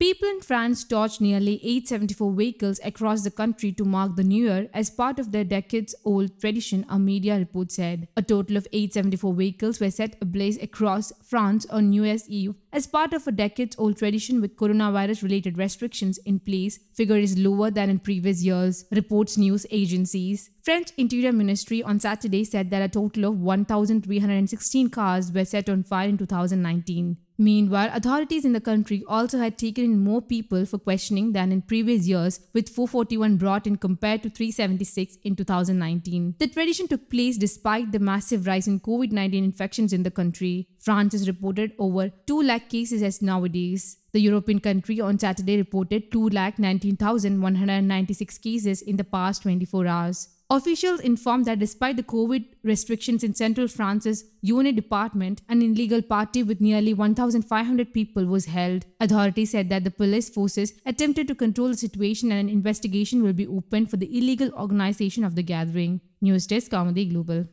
People in France torch nearly 874 vehicles across the country to mark the new year as part of their decades old tradition, a media report said. A total of 874 vehicles were set ablaze across France on New Year's Eve as part of a decades old tradition with coronavirus related restrictions in place. Figure is lower than in previous years, reports news agencies. French Interior Ministry on Saturday said that a total of 1,316 cars were set on fire in 2019. Meanwhile, authorities in the country also had taken in more people for questioning than in previous years, with 441 brought in compared to 376 in 2019. The tradition took place despite the massive rise in COVID 19 infections in the country. France has reported over 2 lakh cases as nowadays. The European country on Saturday reported 2,19,196 cases in the past 24 hours. Officials informed that despite the COVID restrictions in central France's UNA department, an illegal party with nearly 1,500 people was held. Authorities said that the police forces attempted to control the situation and an investigation will be opened for the illegal organization of the gathering. News Desk Comedy Global.